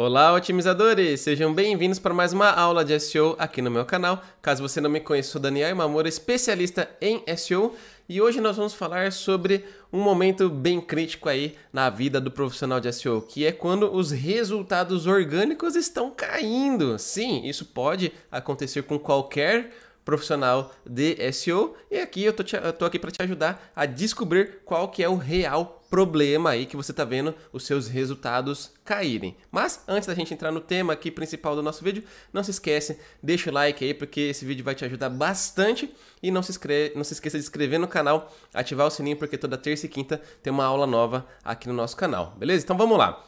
Olá, otimizadores! Sejam bem-vindos para mais uma aula de SEO aqui no meu canal. Caso você não me conheça, sou Daniel Mamora, especialista em SEO, e hoje nós vamos falar sobre um momento bem crítico aí na vida do profissional de SEO, que é quando os resultados orgânicos estão caindo. Sim, isso pode acontecer com qualquer profissional de SEO, e aqui eu tô, te, eu tô aqui para te ajudar a descobrir qual que é o real problema aí que você está vendo os seus resultados caírem. Mas antes da gente entrar no tema aqui principal do nosso vídeo, não se esquece, deixa o like aí porque esse vídeo vai te ajudar bastante e não se, inscreve, não se esqueça de inscrever no canal, ativar o sininho porque toda terça e quinta tem uma aula nova aqui no nosso canal, beleza? Então vamos lá.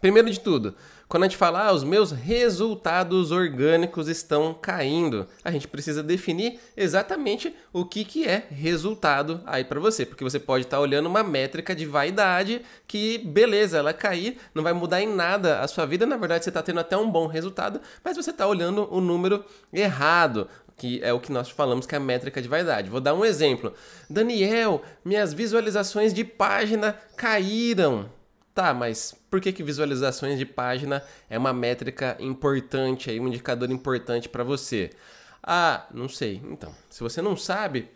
Primeiro de tudo, quando a gente fala, ah, os meus resultados orgânicos estão caindo, a gente precisa definir exatamente o que, que é resultado aí para você, porque você pode estar tá olhando uma métrica de vaidade que, beleza, ela cair, não vai mudar em nada a sua vida, na verdade você está tendo até um bom resultado, mas você está olhando o número errado, que é o que nós falamos que é a métrica de vaidade. Vou dar um exemplo. Daniel, minhas visualizações de página caíram. Tá, mas por que, que visualizações de página é uma métrica importante, aí, um indicador importante para você? Ah, não sei. Então, se você não sabe,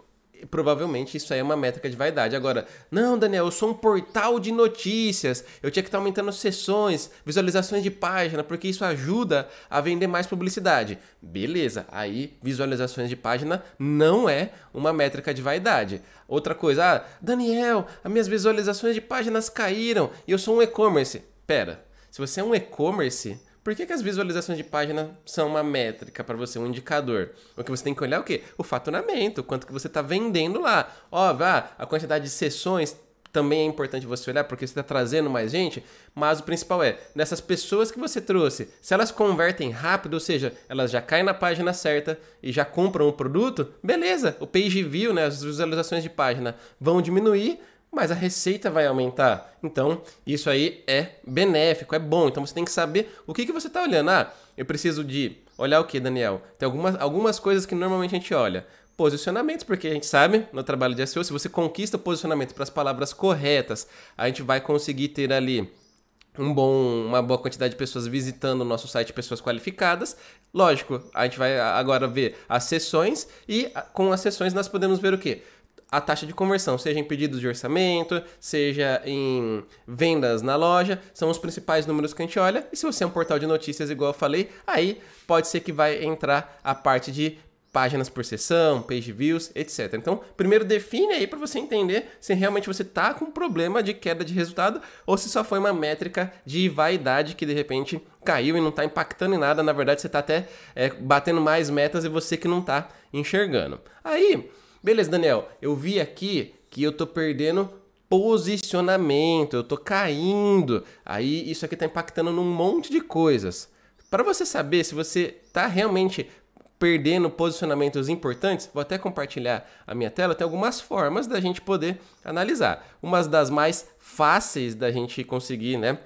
provavelmente isso aí é uma métrica de vaidade. Agora, não, Daniel, eu sou um portal de notícias. Eu tinha que estar aumentando sessões, visualizações de página, porque isso ajuda a vender mais publicidade. Beleza, aí visualizações de página não é uma métrica de vaidade. Outra coisa, ah, Daniel, as minhas visualizações de páginas caíram e eu sou um e-commerce. Pera, se você é um e-commerce, por que, que as visualizações de página são uma métrica para você, um indicador? O que você tem que olhar é o quê? O faturamento, quanto que você está vendendo lá. Ó, vá, a quantidade de sessões também é importante você olhar porque você está trazendo mais gente, mas o principal é, nessas pessoas que você trouxe, se elas convertem rápido, ou seja, elas já caem na página certa e já compram o produto, beleza, o page view, né, as visualizações de página vão diminuir, mas a receita vai aumentar. Então, isso aí é benéfico, é bom. Então, você tem que saber o que, que você está olhando. Ah, eu preciso de. Olhar o que, Daniel? Tem algumas, algumas coisas que normalmente a gente olha posicionamentos, porque a gente sabe no trabalho de SEO, se você conquista posicionamento para as palavras corretas, a gente vai conseguir ter ali um bom, uma boa quantidade de pessoas visitando o nosso site, pessoas qualificadas. Lógico, a gente vai agora ver as sessões e com as sessões nós podemos ver o quê? a taxa de conversão, seja em pedidos de orçamento, seja em vendas na loja, são os principais números que a gente olha. E se você é um portal de notícias, igual eu falei, aí pode ser que vai entrar a parte de páginas por sessão, page views, etc. Então, primeiro define aí para você entender se realmente você tá com um problema de queda de resultado ou se só foi uma métrica de vaidade que de repente caiu e não está impactando em nada. Na verdade, você está até é, batendo mais metas e você que não está enxergando. Aí Beleza, Daniel, eu vi aqui que eu tô perdendo posicionamento, eu tô caindo. Aí isso aqui tá impactando num monte de coisas. Para você saber se você tá realmente perdendo posicionamentos importantes, vou até compartilhar a minha tela, tem algumas formas da gente poder analisar. Uma das mais fáceis da gente conseguir, né,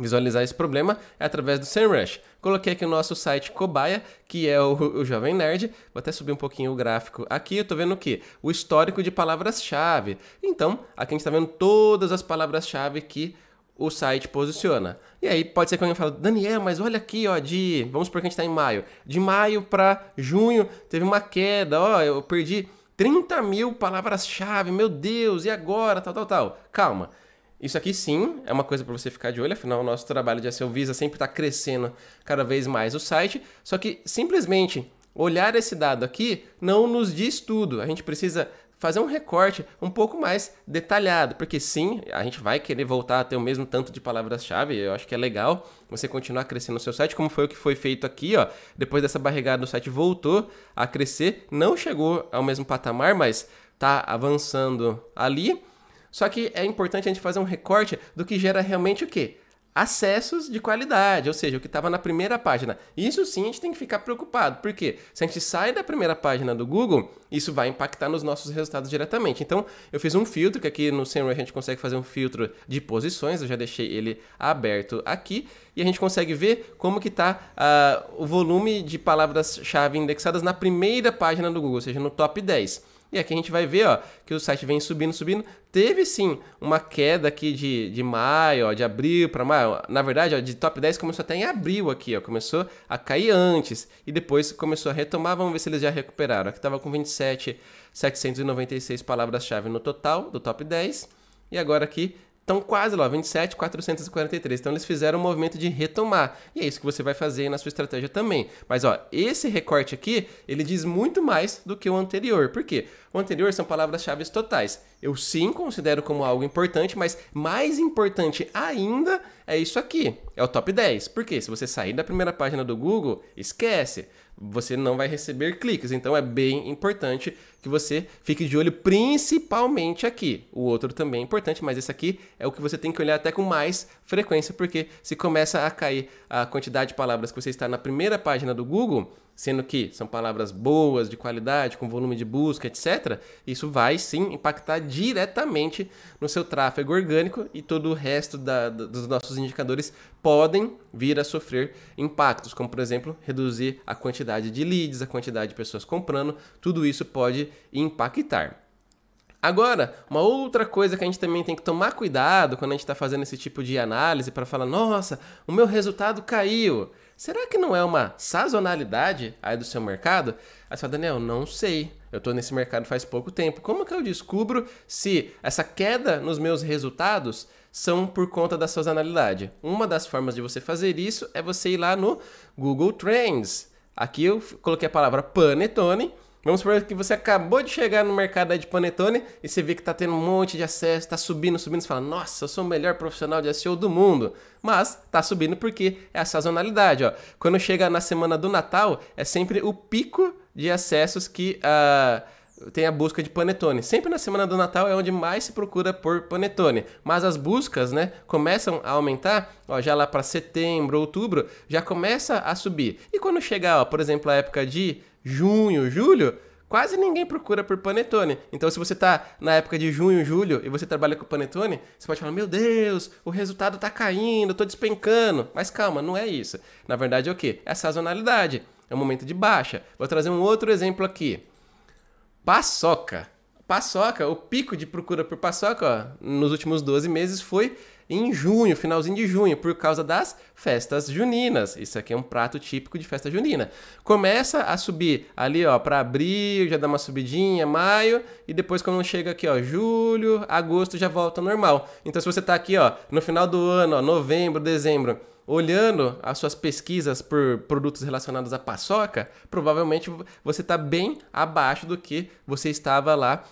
visualizar esse problema é através do SEMrush. Coloquei aqui o nosso site Cobaia, que é o, o Jovem Nerd. Vou até subir um pouquinho o gráfico aqui. Eu estou vendo o quê? O histórico de palavras-chave. Então, aqui a gente está vendo todas as palavras-chave que o site posiciona. E aí pode ser que alguém fale, Daniel, mas olha aqui, ó, de. Vamos supor que a gente está em maio. De maio para junho teve uma queda, ó, eu perdi 30 mil palavras-chave, meu Deus, e agora? Tal, tal, tal. Calma. Isso aqui sim é uma coisa para você ficar de olho, afinal o nosso trabalho de SEO Visa sempre está crescendo cada vez mais o site, só que simplesmente olhar esse dado aqui não nos diz tudo. A gente precisa fazer um recorte um pouco mais detalhado, porque sim, a gente vai querer voltar a ter o mesmo tanto de palavras-chave, eu acho que é legal você continuar crescendo no seu site, como foi o que foi feito aqui, ó. Depois dessa barrigada, o site voltou a crescer, não chegou ao mesmo patamar, mas está avançando ali. Só que é importante a gente fazer um recorte do que gera realmente o quê? acessos de qualidade, ou seja, o que estava na primeira página. Isso sim a gente tem que ficar preocupado, porque se a gente sai da primeira página do Google, isso vai impactar nos nossos resultados diretamente. Então, eu fiz um filtro, que aqui no Senhor a gente consegue fazer um filtro de posições, eu já deixei ele aberto aqui, e a gente consegue ver como que está uh, ah, o volume de palavras-chave indexadas na primeira página do Google, ou seja, no top 10. E aqui a gente vai ver ó, que o site vem subindo, subindo. Teve sim uma queda aqui de, de maio, ó, de abril para maio. Na verdade, ó, de top 10 começou até em abril aqui, ó, começou a cair antes e depois começou a retomar. Vamos ver se eles já recuperaram. Aqui estava com 27.796 palavras-chave no total do top 10 e agora aqui estão quase lá, 27,443. Então eles fizeram um movimento de retomar. E é isso que você vai fazer na sua estratégia também. Mas ó, esse recorte aqui, ele diz muito mais do que o anterior. Por quê? O anterior são palavras-chave totais eu sim considero como algo importante, mas mais importante ainda é isso aqui, é o top 10. Porque se você sair da primeira página do Google, esquece, você não vai receber cliques. Então é bem importante que você fique de olho principalmente aqui. O outro também é importante, mas esse aqui é o que você tem que olhar até com mais frequência, porque se começa a cair a quantidade de palavras que você está na primeira página do Google, sendo que são palavras boas, de qualidade, com volume de busca, etc., isso vai sim impactar diretamente no seu tráfego orgânico e todo o resto da, dos nossos indicadores podem vir a sofrer impactos, como por exemplo, reduzir a quantidade de leads, a quantidade de pessoas comprando, tudo isso pode impactar. Agora, uma outra coisa que a gente também tem que tomar cuidado quando a gente está fazendo esse tipo de análise para falar, nossa, o meu resultado caiu. Será que não é uma sazonalidade aí do seu mercado? Aí você fala, Daniel, não sei. Eu estou nesse mercado faz pouco tempo. Como que eu descubro se essa queda nos meus resultados são por conta da sazonalidade? Uma das formas de você fazer isso é você ir lá no Google Trends. Aqui eu coloquei a palavra panetone Vamos supor que você acabou de chegar no mercado de panetone e você vê que está tendo um monte de acesso, está subindo, subindo, você fala, nossa, eu sou o melhor profissional de SEO do mundo. Mas está subindo porque é a sazonalidade. Ó. Quando chega na semana do Natal, é sempre o pico de acessos que uh, tem a busca de panetone. Sempre na semana do Natal é onde mais se procura por panetone. Mas as buscas né, começam a aumentar, ó, já lá para setembro, outubro, já começa a subir. E quando chegar, ó, por exemplo, a época de junho, julho, quase ninguém procura por panetone. Então, se você está na época de junho, julho e você trabalha com panetone, você pode falar: Meu Deus, o resultado está caindo, estou despencando. Mas calma, não é isso. Na verdade, é o que? É sazonalidade. É um momento de baixa. Vou trazer um outro exemplo aqui: paçoca. Paçoca, o pico de procura por paçoca ó, nos últimos 12 meses foi em junho, finalzinho de junho, por causa das festas juninas. Isso aqui é um prato típico de festa junina. Começa a subir ali, ó, para abril, já dá uma subidinha, maio, e depois quando chega aqui, ó, julho, agosto já volta ao normal. Então se você tá aqui, ó, no final do ano, ó, novembro, dezembro, olhando as suas pesquisas por produtos relacionados à paçoca, provavelmente você está bem abaixo do que você estava lá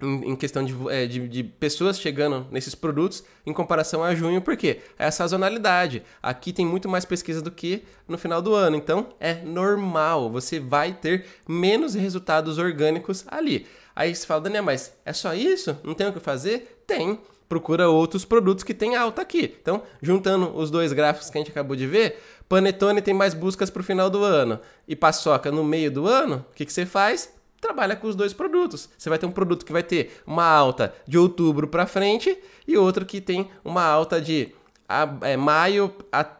em questão de, é, de, de, pessoas chegando nesses produtos em comparação a junho, porque é a sazonalidade. Aqui tem muito mais pesquisa do que no final do ano, então é normal, você vai ter menos resultados orgânicos ali. Aí você fala, Daniel, mas é só isso? Não tem o que fazer? Tem. Procura outros produtos que tem alta aqui. Então, juntando os dois gráficos que a gente acabou de ver, Panetone tem mais buscas para o final do ano e paçoca no meio do ano, o que, que você faz? trabalha com os dois produtos. Você vai ter um produto que vai ter uma alta de outubro para frente e outro que tem uma alta de a, é, maio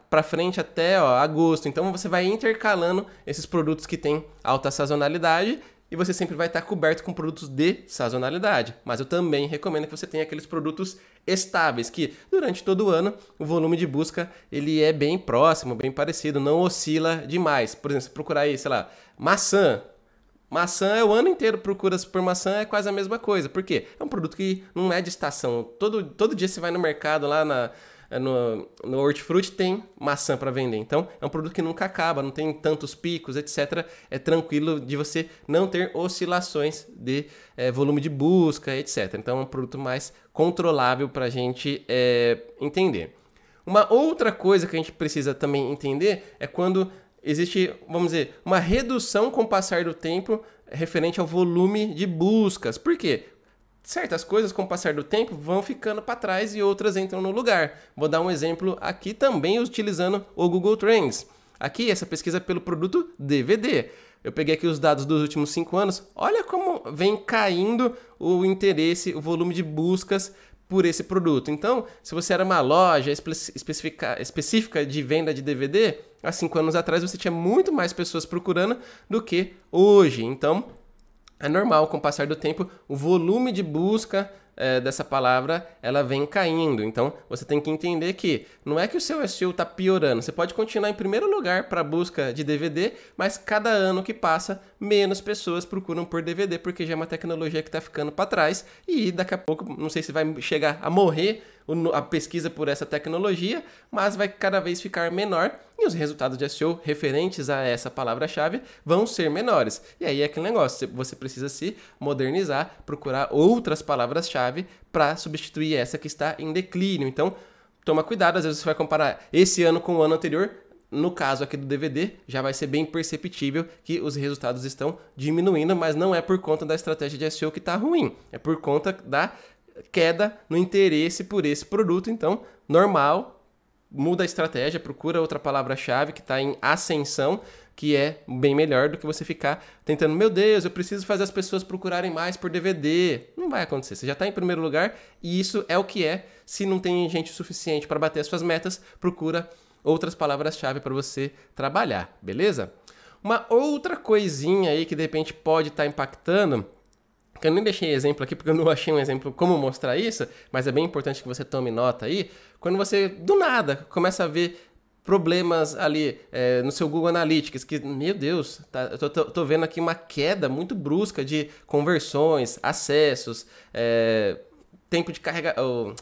para frente até ó, agosto. Então você vai intercalando esses produtos que têm alta sazonalidade e você sempre vai estar tá coberto com produtos de sazonalidade. Mas eu também recomendo que você tenha aqueles produtos estáveis, que durante todo o ano o volume de busca ele é bem próximo, bem parecido, não oscila demais. Por exemplo, se procurar aí, sei lá, maçã, Maçã é o ano inteiro procura por maçã, é quase a mesma coisa. Por quê? É um produto que não é de estação. Todo, todo dia você vai no mercado lá na, eh, no, no hortifruti tem maçã para vender. Então, é um produto que nunca acaba, não tem tantos picos, etc. É tranquilo de você não ter oscilações de é, volume de busca, etc. Então, é um produto mais controlável para a gente é, entender. Uma outra coisa que a gente precisa também entender é quando existe, vamos dizer, uma redução com o passar do tempo referente ao volume de buscas. Por quê? Certas coisas, com o passar do tempo, vão ficando para trás e outras entram no lugar. Vou dar um exemplo aqui também utilizando o Google Trends. Aqui, essa pesquisa pelo produto DVD. Eu peguei aqui os dados dos últimos cinco anos. Olha como vem caindo o interesse, o volume de buscas por esse produto. Então, se você era uma loja específica de venda de DVD, há cinco anos atrás você tinha muito mais pessoas procurando do que hoje. Então, é normal com o passar do tempo o volume de busca é, dessa palavra ela vem caindo. Então você tem que entender que não é que o seu SEO está piorando. Você pode continuar em primeiro lugar para busca de DVD, mas cada ano que passa menos pessoas procuram por DVD, porque já é uma tecnologia que está ficando para trás e daqui a pouco, não sei se vai chegar a morrer a pesquisa por essa tecnologia, mas vai cada vez ficar menor e os resultados de SEO referentes a essa palavra-chave vão ser menores. E aí é aquele negócio, você precisa se modernizar, procurar outras palavras-chave para substituir essa que está em declínio. Então, toma cuidado, às vezes você vai comparar esse ano com o ano anterior, no caso aqui do DVD, já vai ser bem perceptível que os resultados estão diminuindo, mas não é por conta da estratégia de SEO que está ruim, é por conta da queda no interesse por esse produto. Então, normal, muda a estratégia, procura outra palavra-chave que está em ascensão, que é bem melhor do que você ficar tentando, meu Deus, eu preciso fazer as pessoas procurarem mais por DVD. Não vai acontecer. Você já está em primeiro lugar e isso é o que é. Se não tem gente suficiente para bater as suas metas, procura outras palavras-chave para você trabalhar, beleza? Uma outra coisinha aí que de repente pode estar tá impactando que eu nem deixei exemplo aqui porque eu não achei um exemplo como mostrar isso, mas é bem importante que você tome nota aí. Quando você, do nada, começa a ver problemas ali é, no seu Google Analytics, que, meu Deus, tá, eu tô, tô, tô, vendo aqui uma queda muito brusca de conversões, acessos, é, tempo de carregar, oh,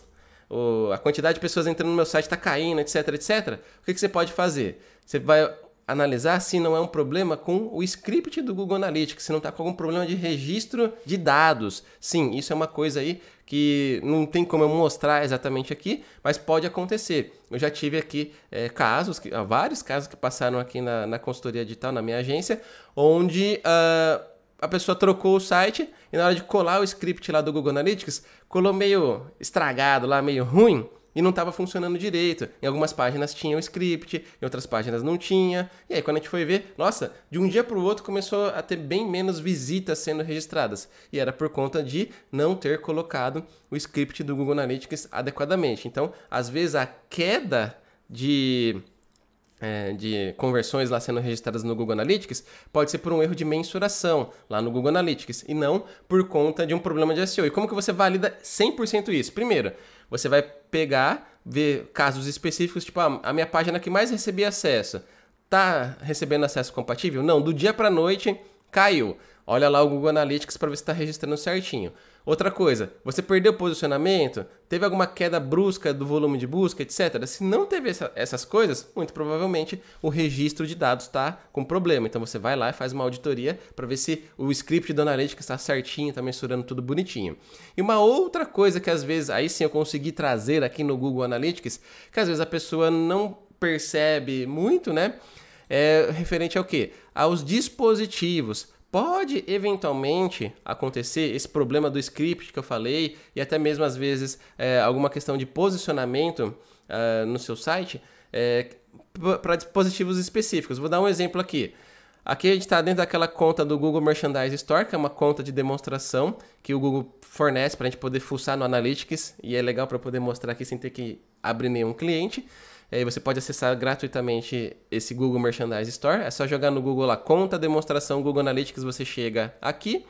o, a quantidade de pessoas entrando no meu site está caindo, etc, etc. O que, que você pode fazer? Você vai analisar se não é um problema com o script do Google Analytics, se não está com algum problema de registro de dados. Sim, isso é uma coisa aí que não tem como eu mostrar exatamente aqui, mas pode acontecer. Eu já tive aqui é, casos, que, ah, vários casos que passaram aqui na, na consultoria digital, na minha agência, onde uh, a pessoa trocou o site e na hora de colar o script lá do Google Analytics, colou meio estragado lá, meio ruim, e não estava funcionando direito. Em algumas páginas tinha o script, em outras páginas não tinha. E aí quando a gente foi ver, nossa, de um dia para o outro começou a ter bem menos visitas sendo registradas. E era por conta de não ter colocado o script do Google Analytics adequadamente. Então, às vezes a queda de é, de conversões lá sendo registradas no Google Analytics pode ser por um erro de mensuração lá no Google Analytics e não por conta de um problema de SEO. E como que você valida 100% isso? Primeiro, você vai pegar, ver casos específicos, tipo ah, a minha página que mais recebia acesso, tá recebendo acesso compatível? Não, do dia para noite caiu. Olha lá o Google Analytics para ver se está registrando certinho. Outra coisa, você perdeu posicionamento? Teve alguma queda brusca do volume de busca, etc. Se não teve essa, essas coisas, muito provavelmente o registro de dados está com problema. Então você vai lá e faz uma auditoria para ver se o script do Analytics está certinho, está mensurando tudo bonitinho. E uma outra coisa que às vezes, aí sim eu consegui trazer aqui no Google Analytics, que às vezes a pessoa não percebe muito, né? É referente ao que? Aos dispositivos pode eventualmente acontecer esse problema do script que eu falei e até mesmo às vezes é, alguma questão de posicionamento uh, no seu site é, para dispositivos específicos. Vou dar um exemplo aqui. Aqui a gente está dentro daquela conta do Google Merchandise Store, que é uma conta de demonstração que o Google fornece para a gente poder fuçar no Analytics e é legal para poder mostrar aqui sem ter que abrir nenhum cliente. E aí você pode acessar gratuitamente esse Google Merchandise Store. É só jogar no Google lá, conta demonstração Google Analytics, você chega aqui.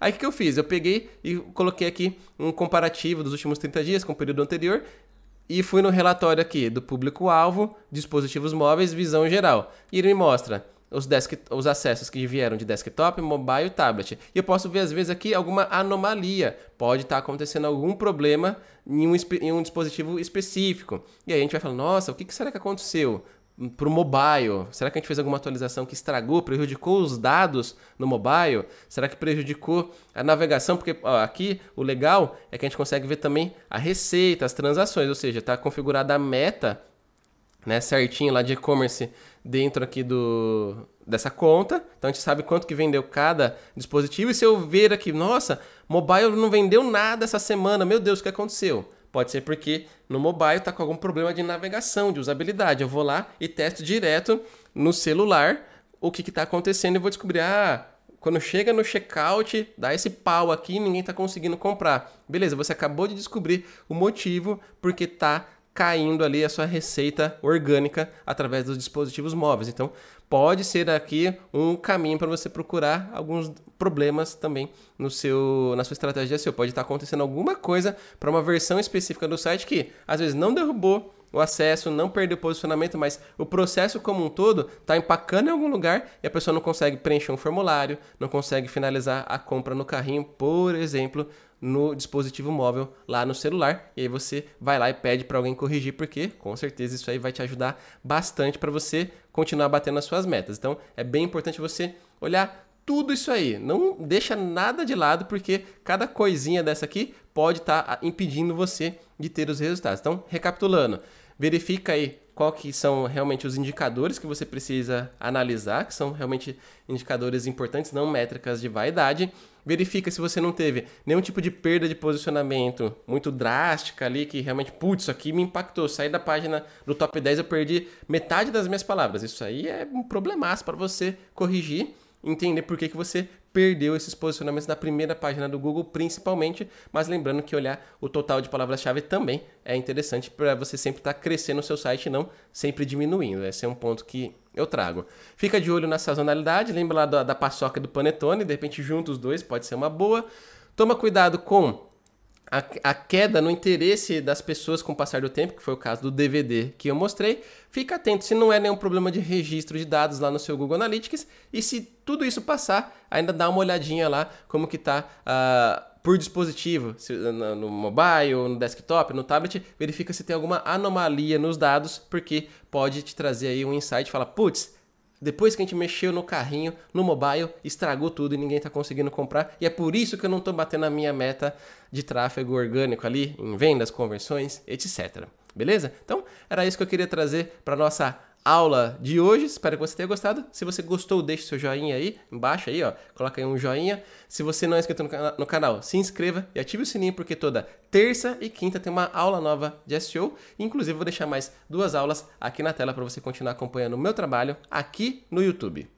Aí o que eu fiz? Eu peguei e coloquei aqui um comparativo dos últimos 30 dias com o período anterior e fui no relatório aqui do público-alvo, dispositivos móveis, visão geral. E ele me mostra os, desk, os acessos que vieram de desktop, mobile e tablet. E eu posso ver, às vezes, aqui alguma anomalia. Pode estar tá acontecendo algum problema em um, em um dispositivo específico. E aí a gente vai falar, nossa, o que, que será que aconteceu? para o mobile? Será que a gente fez alguma atualização que estragou, prejudicou os dados no mobile? Será que prejudicou a navegação? Porque ó, aqui o legal é que a gente consegue ver também a receita, as transações, ou seja, está configurada a meta né, certinho lá de e-commerce dentro aqui do dessa conta. Então a gente sabe quanto que vendeu cada dispositivo. E se eu ver aqui, nossa, mobile não vendeu nada essa semana, meu Deus, o que aconteceu? Pode ser porque no mobile está com algum problema de navegação, de usabilidade. Eu vou lá e testo direto no celular o que está acontecendo e vou descobrir, ah, quando chega no checkout, dá esse pau aqui, ninguém está conseguindo comprar. Beleza, você acabou de descobrir o motivo porque está caindo ali a sua receita orgânica através dos dispositivos móveis. Então, pode ser aqui um caminho para você procurar alguns problemas também no seu, na sua estratégia seu. Pode estar acontecendo alguma coisa para uma versão específica do site que às vezes não derrubou o acesso, não perdeu o posicionamento, mas o processo como um todo está empacando em algum lugar e a pessoa não consegue preencher um formulário, não consegue finalizar a compra no carrinho, por exemplo, no dispositivo móvel lá no celular. E aí você vai lá e pede para alguém corrigir, porque com certeza isso aí vai te ajudar bastante para você continuar batendo as suas metas. Então é bem importante você olhar tudo isso aí. Não deixa nada de lado, porque cada coisinha dessa aqui pode estar tá ah, impedindo você de ter os resultados. Então, recapitulando, verifica aí qual que são realmente os indicadores que você precisa analisar, que são realmente indicadores importantes, não métricas de vaidade verifica se você não teve nenhum tipo de perda de posicionamento muito drástica ali, que realmente, putz, isso aqui me impactou. Saí da página do top 10, eu perdi metade das minhas palavras. Isso aí é um problemaço para você corrigir entender por que, que você perdeu esses posicionamentos na primeira página do Google, principalmente. Mas lembrando que olhar o total de palavras-chave também é interessante para você sempre estar tá crescendo o seu site e não sempre diminuindo. Esse é um ponto que eu trago. Fica de olho na sazonalidade, lembra lá da, da paçoca do panetone, de repente junta os dois, pode ser uma boa. Toma cuidado com a, a, queda no interesse das pessoas com o passar do tempo, que foi o caso do DVD que eu mostrei, fica atento se não é nenhum problema de registro de dados lá no seu Google Analytics e se tudo isso passar, ainda dá uma olhadinha lá como que está uh, ah, por dispositivo, se, no, no mobile, no desktop, no tablet, verifica se tem alguma anomalia nos dados, porque pode te trazer aí um insight, fala, putz, depois que a gente mexeu no carrinho, no mobile, estragou tudo e ninguém está conseguindo comprar. E é por isso que eu não estou batendo a minha meta de tráfego orgânico ali, em vendas, conversões, etc. Beleza? Então, era isso que eu queria trazer para nossa aula de hoje. Espero que você tenha gostado. Se você gostou, deixe seu joinha aí embaixo aí, ó. Coloca aí um joinha. Se você não é inscrito no, no canal, se inscreva e ative o sininho porque toda terça e quinta tem uma aula nova de SEO. Inclusive vou deixar mais duas aulas aqui na tela para você continuar acompanhando o meu trabalho aqui no YouTube.